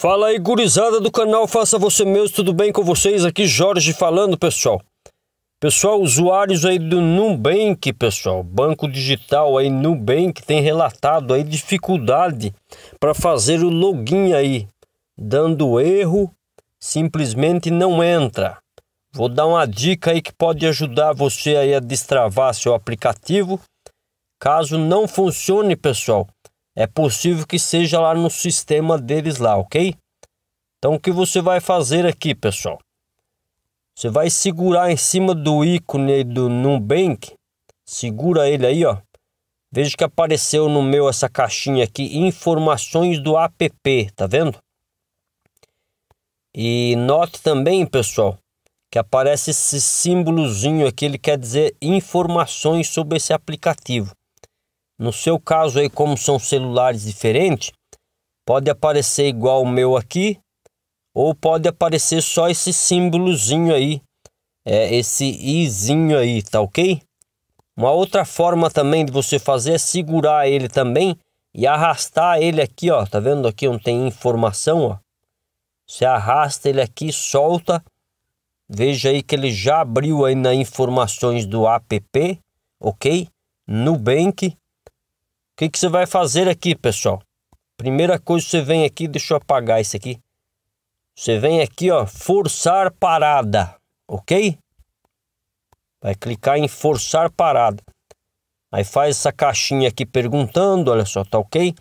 Fala aí, gurizada do canal Faça Você Mesmo, tudo bem com vocês? Aqui Jorge falando, pessoal. Pessoal, usuários aí do Nubank, pessoal, banco digital aí Nubank tem relatado aí dificuldade para fazer o login aí, dando erro, simplesmente não entra. Vou dar uma dica aí que pode ajudar você aí a destravar seu aplicativo. Caso não funcione, pessoal, é possível que seja lá no sistema deles lá, ok? Então o que você vai fazer aqui, pessoal? Você vai segurar em cima do ícone do Nubank. Segura ele aí, ó. Veja que apareceu no meu essa caixinha aqui, informações do app, tá vendo? E note também, pessoal, que aparece esse símbolozinho aqui, ele quer dizer informações sobre esse aplicativo. No seu caso aí, como são celulares diferentes, pode aparecer igual o meu aqui, ou pode aparecer só esse símbolozinho aí, é esse izinho aí, tá ok? Uma outra forma também de você fazer é segurar ele também e arrastar ele aqui, ó. Tá vendo aqui onde tem informação, ó? Você arrasta ele aqui, solta. Veja aí que ele já abriu aí nas informações do app, ok? Nubank que, que você vai fazer aqui, pessoal? Primeira coisa, você vem aqui, deixa eu apagar isso aqui. Você vem aqui, ó, forçar parada, ok? Vai clicar em forçar parada. Aí faz essa caixinha aqui perguntando, olha só, tá ok?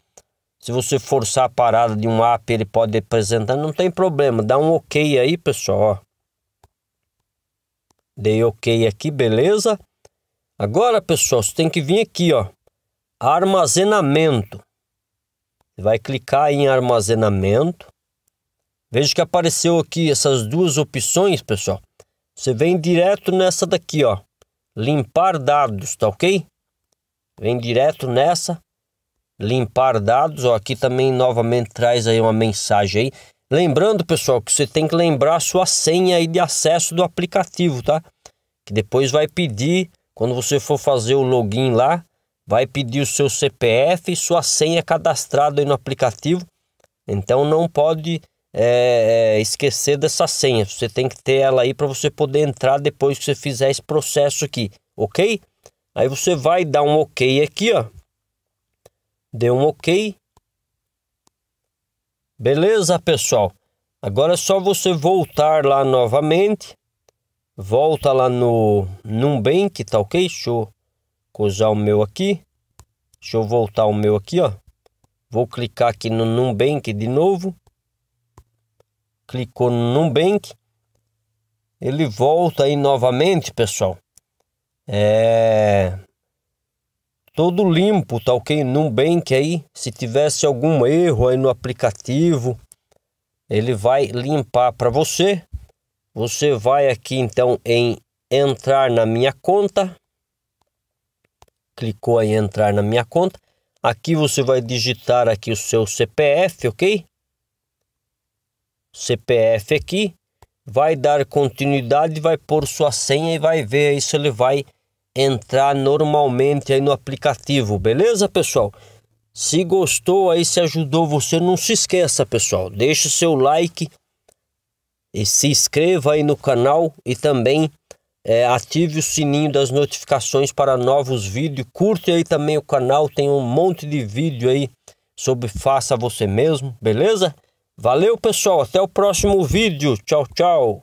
Se você forçar a parada de um app, ele pode apresentar, não tem problema. Dá um ok aí, pessoal, ó. Dei ok aqui, beleza? Agora, pessoal, você tem que vir aqui, ó. Armazenamento. Você vai clicar em armazenamento. Veja que apareceu aqui essas duas opções, pessoal. Você vem direto nessa daqui, ó. Limpar dados, tá ok? Vem direto nessa. Limpar dados, ó. Aqui também novamente traz aí uma mensagem aí. Lembrando, pessoal, que você tem que lembrar a sua senha aí de acesso do aplicativo, tá? Que depois vai pedir, quando você for fazer o login lá, vai pedir o seu CPF e sua senha cadastrada no aplicativo. Então não pode é, é, esquecer dessa senha. Você tem que ter ela aí para você poder entrar depois que você fizer esse processo aqui, ok? Aí você vai dar um ok aqui, ó. Deu um ok. Beleza, pessoal? Agora é só você voltar lá novamente. Volta lá no Nubank, tá ok? Show Usar o meu aqui. Deixa eu voltar o meu aqui, ó. Vou clicar aqui no Nubank de novo. Clicou no Nubank. Ele volta aí novamente, pessoal. É... Todo limpo, tá ok? Nubank aí. Se tivesse algum erro aí no aplicativo, ele vai limpar para você. Você vai aqui então em entrar na minha conta clicou em entrar na minha conta. Aqui você vai digitar aqui o seu CPF, ok? CPF aqui, vai dar continuidade, vai pôr sua senha e vai ver aí se ele vai entrar normalmente aí no aplicativo, beleza, pessoal? Se gostou aí, se ajudou você, não se esqueça, pessoal, deixe seu like e se inscreva aí no canal e também é, ative o sininho das notificações para novos vídeos. Curte aí também o canal, tem um monte de vídeo aí sobre faça você mesmo, beleza? Valeu, pessoal. Até o próximo vídeo. Tchau, tchau.